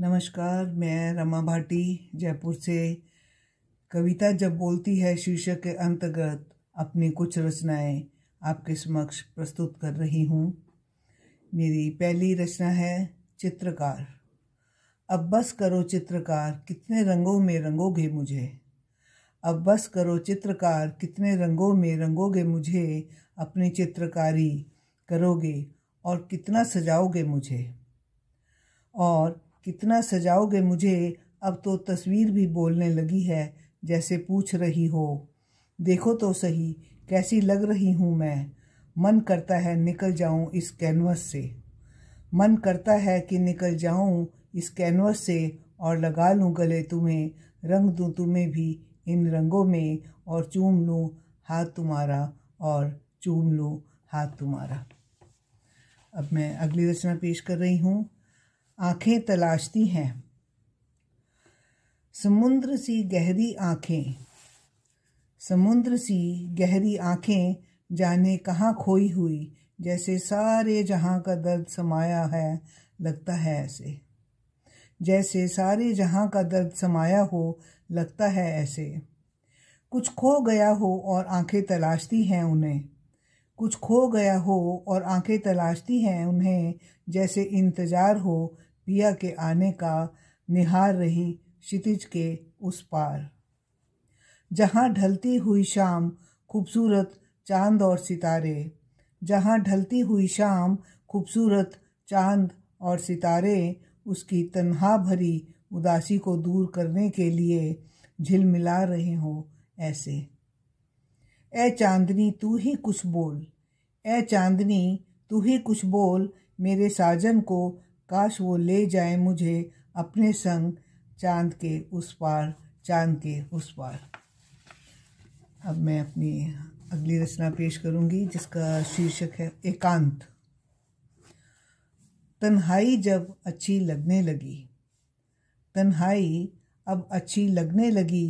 नमस्कार मैं रमा भाटी जयपुर से कविता जब बोलती है शीर्षक के अंतर्गत अपनी कुछ रचनाएं आपके समक्ष प्रस्तुत कर रही हूँ मेरी पहली रचना है चित्रकार अब बस करो चित्रकार कितने रंगों में रंगोगे मुझे अब बस करो चित्रकार कितने रंगों में रंगोगे मुझे अपनी चित्रकारी करोगे और कितना सजाओगे मुझे और कितना सजाओगे मुझे अब तो तस्वीर भी बोलने लगी है जैसे पूछ रही हो देखो तो सही कैसी लग रही हूँ मैं मन करता है निकल जाऊँ इस कैनवस से मन करता है कि निकल जाऊँ इस कैनवस से और लगा लूँ गले तुम्हें रंग दूँ तुम्हें भी इन रंगों में और चूम लूँ हाथ तुम्हारा और चूम लूँ हाथ तुम्हारा अब मैं अगली रचना पेश कर रही हूँ आंखें तलाशती हैं समुद्र सी गहरी आंखें समुद्र सी गहरी आंखें जाने कहाँ खोई हुई जैसे सारे जहाँ का दर्द समाया है लगता है ऐसे जैसे सारे जहाँ का दर्द समाया हो लगता है ऐसे कुछ खो गया हो और आंखें तलाशती हैं उन्हें कुछ खो गया हो और आंखें तलाशती हैं उन्हें जैसे इंतज़ार हो पिया के आने का निहार रही क्षितिज के उस पार जहाँ ढलती हुई शाम खूबसूरत चांद और सितारे जहाँ ढलती हुई शाम खूबसूरत चांद और सितारे उसकी तन्हा भरी उदासी को दूर करने के लिए झिलमिला रहे हो ऐसे ए चांदनी तू ही कुछ बोल ए चांदनी तू ही कुछ बोल मेरे साजन को काश वो ले जाए मुझे अपने संग चांद के उस पार चांद के उस पार अब मैं अपनी अगली रचना पेश करूंगी जिसका शीर्षक है एकांत तन्हाई जब अच्छी लगने लगी तन्हाई अब अच्छी लगने लगी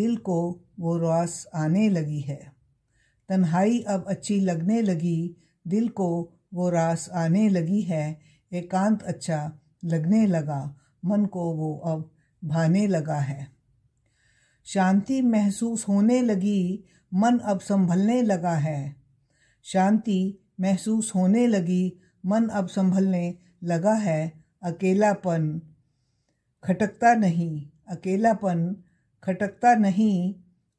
दिल को वो रास आने लगी है तन्हाई अब अच्छी लगने लगी दिल को वो रास आने लगी है एकांत अच्छा लगने लगा मन को वो अब भाने लगा है शांति महसूस होने लगी मन अब संभलने लगा है शांति महसूस होने लगी मन अब संभलने लगा है अकेलापन खटकता नहीं अकेलापन खटकता नहीं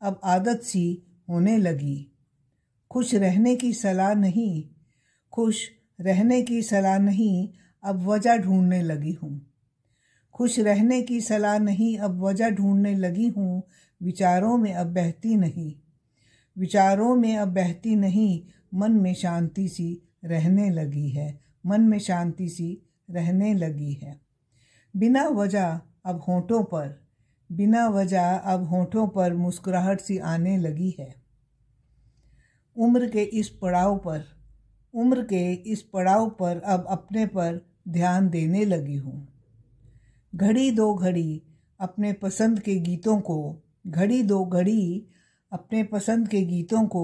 अब आदत सी होने लगी खुश रहने की सलाह नहीं खुश रहने की सलाह नहीं अब वजह ढूंढने लगी हूँ खुश रहने की सलाह नहीं अब वजह ढूंढने लगी हूँ विचारों में अब बहती नहीं विचारों में अब बहती नहीं मन में शांति सी रहने लगी है मन में शांति सी रहने लगी है बिना वजह अब होठों पर बिना वजह अब होठों पर मुस्कुराहट सी आने लगी है उम्र के इस पड़ाव पर उम्र के इस पड़ाव पर अब अपने पर ध्यान देने लगी हूँ घड़ी दो घड़ी अपने पसंद के गीतों को घड़ी दो घड़ी अपने पसंद के गीतों को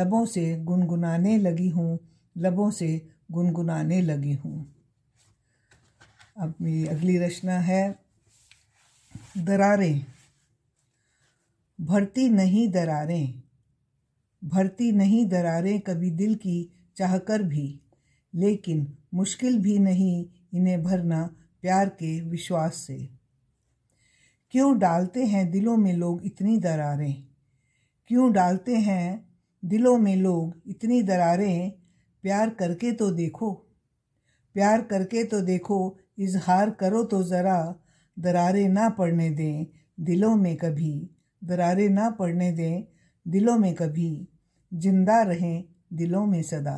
लबों से गुनगुनाने लगी हूँ लबों से गुनगुनाने लगी हूँ अब मेरी अगली रचना है दरारें भरती नहीं दरारें भरती नहीं दरारें कभी दिल की चाहकर भी लेकिन मुश्किल भी नहीं इन्हें भरना प्यार के विश्वास से क्यों डालते हैं दिलों में लोग इतनी दरारें क्यों डालते हैं दिलों में लोग इतनी दरारें प्यार करके तो देखो प्यार करके तो देखो इजहार करो तो ज़रा दरारें ना पड़ने दें दिलों में कभी दरारें ना पड़ने दें दिलों में कभी जिंदा रहें दिलों में सदा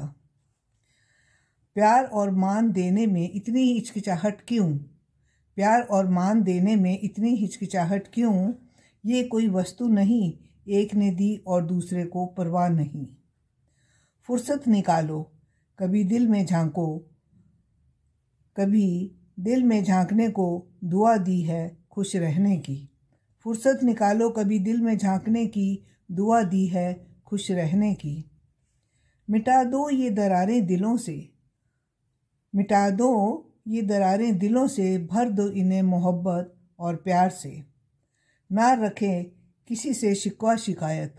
प्यार और मान देने में इतनी हिचकिचाहट क्यों प्यार और मान देने में इतनी हिचकिचाहट क्यों ये कोई वस्तु नहीं एक ने दी और दूसरे को परवाह नहीं फुर्सत निकालो कभी दिल में झांको कभी दिल में झांकने को दुआ दी है खुश रहने की फुर्सत निकालो कभी दिल में झांकने की दुआ दी है खुश रहने की मिटा दो ये दरारें दिलों से मिटा दो ये दरारें दिलों से भर दो इन्हें मोहब्बत और प्यार से ना रखें किसी से शिकवा शिकायत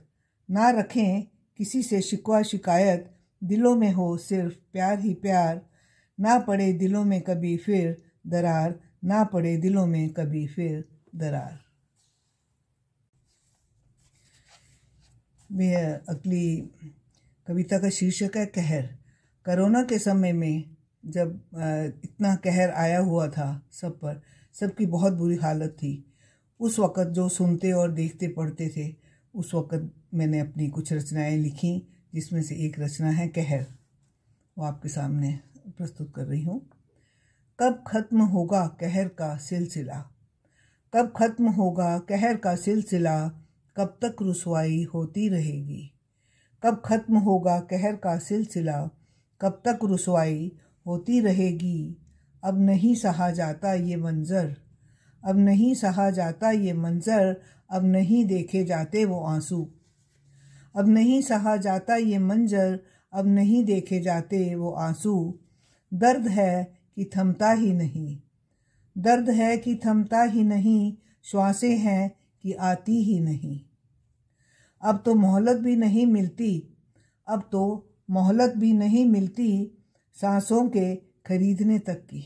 ना रखें किसी से शिकवा शिकायत दिलों में हो सिर्फ प्यार ही प्यार ना पड़े दिलों में कभी फिर दरार ना पड़े दिलों में कभी फिर दरार मैं अगली कविता का शीर्षक है कहर कोरोना के समय में जब इतना कहर आया हुआ था सब पर सबकी बहुत बुरी हालत थी उस वक़्त जो सुनते और देखते पढ़ते थे उस वक़्त मैंने अपनी कुछ रचनाएं लिखी जिसमें से एक रचना है कहर वो आपके सामने प्रस्तुत कर रही हूँ कब ख़त्म होगा कहर का सिलसिला कब ख़त्म होगा कहर का सिलसिला कब तक रसवाई होती रहेगी कब खत्म होगा कहर का सिलसिला कब तक रसवाई होती रहेगी अब नहीं सहा जाता ये मंज़र अब नहीं सहा जाता ये मंज़र अब नहीं देखे जाते वो आंसू अब नहीं सहा जाता ये मंजर अब नहीं देखे जाते वो आंसू दर्द है कि थमता ही नहीं दर्द है कि थमता ही नहीं श्वासें हैं कि आती ही नहीं अब तो मोहलत भी नहीं मिलती अब तो मोहलत भी नहीं मिलती सांसों के खरीदने तक की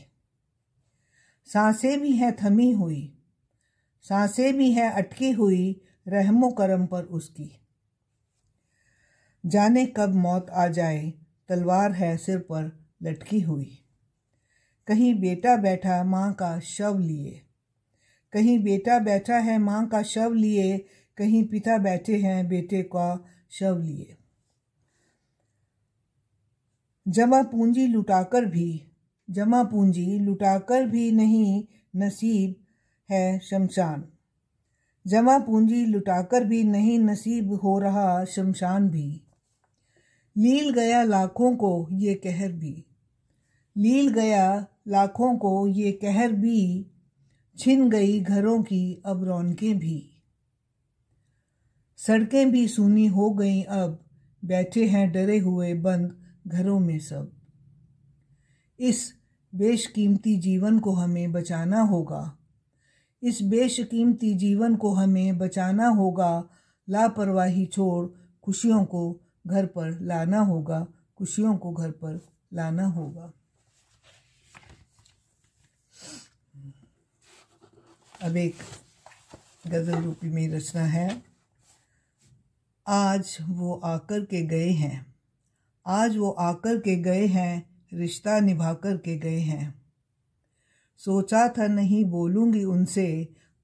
सांसें भी हैं थमी हुई सांसें भी हैं अटकी हुई रहमो करम पर उसकी जाने कब मौत आ जाए तलवार है सिर पर लटकी हुई कहीं बेटा बैठा माँ का शव लिए कहीं बेटा बैठा है माँ का शव लिए कहीं पिता बैठे हैं बेटे का शव लिए जमा पूंजी लुटाकर भी जमा पूंजी लुटाकर भी नहीं नसीब है शमशान जमा पूंजी लुटाकर भी नहीं नसीब हो रहा शमशान भी लील गया लाखों को ये कहर भी लील गया लाखों को ये कहर भी छिन गई घरों की अब रौनकें भी सड़कें भी सूनी हो गईं अब बैठे हैं डरे हुए बंद घरों में सब इस बेशकीमती जीवन को हमें बचाना होगा इस बेशकीमती जीवन को हमें बचाना होगा लापरवाही छोड़ खुशियों को घर पर लाना होगा खुशियों को घर पर लाना होगा अब एक गज़ल रूपी में रचना है आज वो आकर के गए हैं आज वो आकर के गए हैं रिश्ता निभा कर के गए हैं सोचा था नहीं बोलूँगी उनसे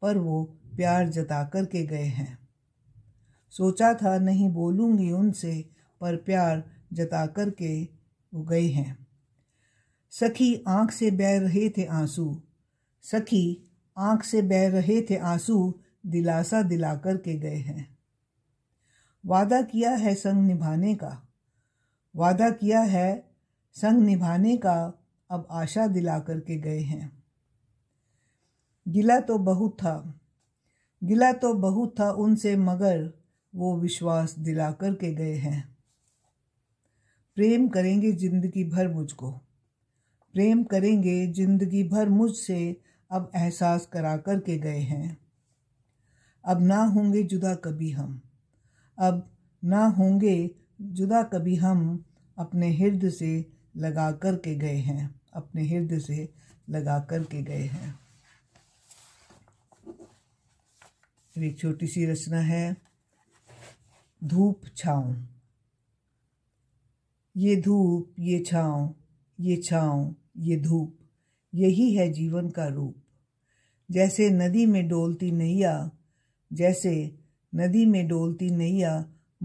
पर वो प्यार जता कर के गए हैं सोचा था नहीं बोलूँगी उनसे पर प्यार जता कर के वो गए हैं सखी आँख से बह रहे थे आंसू सखी आँख से बह रहे थे आंसू दिलासा दिला कर के गए हैं वादा किया है संग निभाने का वादा किया है संग निभाने का अब आशा दिला करके गए हैं गिला तो बहुत था गिला तो बहुत था उनसे मगर वो विश्वास दिला करके गए हैं प्रेम करेंगे जिंदगी भर मुझको प्रेम करेंगे जिंदगी भर मुझसे अब एहसास करा कर के गए हैं अब ना होंगे जुदा कभी हम अब ना होंगे जुदा कभी हम अपने हृदय से लगा कर के गए हैं अपने हृदय से लगा कर के गए हैं एक छोटी सी रचना है धूप छाँव ये धूप ये छाँव ये छाँव ये धूप यही है जीवन का रूप जैसे नदी में डोलती नैया जैसे नदी में डोलती नैया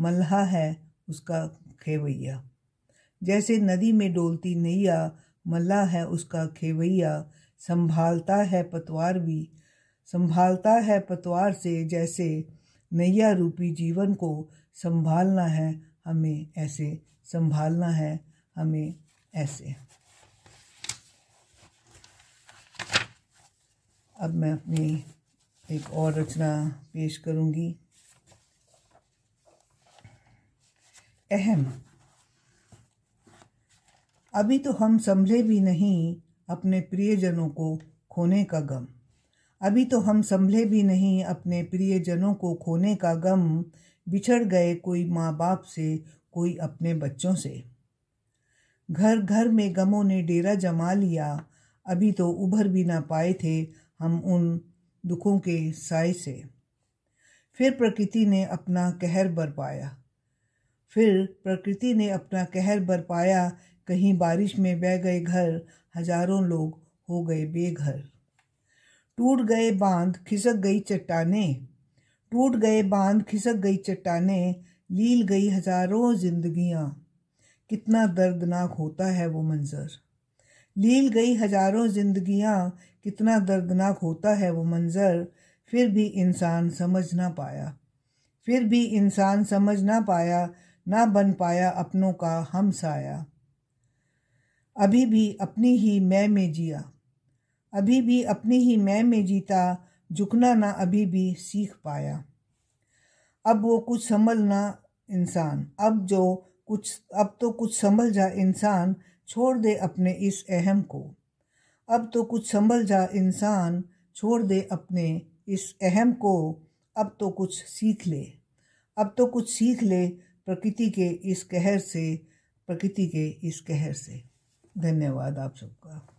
मल्हा है उसका खेवैया जैसे नदी में डोलती नैया मल्ला है उसका खेवैया संभालता है पतवार भी संभालता है पतवार से जैसे नैया रूपी जीवन को संभालना है हमें ऐसे संभालना है हमें ऐसे अब मैं अपनी एक और रचना पेश करूंगी अहम अभी तो हम संभले भी नहीं अपने प्रियजनों को खोने का गम अभी तो हम संभले भी नहीं अपने प्रियजनों को खोने का गम बिछड़ गए कोई माँ बाप से कोई अपने बच्चों से घर घर में गमों ने डेरा जमा लिया अभी तो उभर भी ना पाए थे हम उन दुखों के साय से फिर प्रकृति ने अपना कहर बरपाया फिर प्रकृति ने अपना कहर बरपाया कहीं बारिश में बह गए घर हजारों लोग हो गए बेघर टूट गए बांध खिसक गई चट्टाने टूट गए बांध खिसक गई चट्टाने लील गई हजारों जिंदगियां कितना दर्दनाक होता है वो मंज़र लील गई हजारों जिंदगियां कितना दर्दनाक होता है वो मंज़र फिर भी इंसान समझ ना पाया फिर भी इंसान समझ ना पाया ना बन पाया अपनों का हम साया अभी भी अपनी ही मैं में जिया अभी भी अपनी ही मैं में जीता झुकना ना अभी भी सीख पाया अब वो कुछ संभल ना इंसान अब जो कुछ अब तो कुछ संभल जा इंसान छोड़ दे अपने इस अहम को अब तो कुछ संभल जा इंसान छोड़ दे अपने इस अहम को अब तो कुछ सीख ले अब तो कुछ सीख ले प्रकृति के इस कहर से प्रकृति के इस कहर से धन्यवाद आप सबका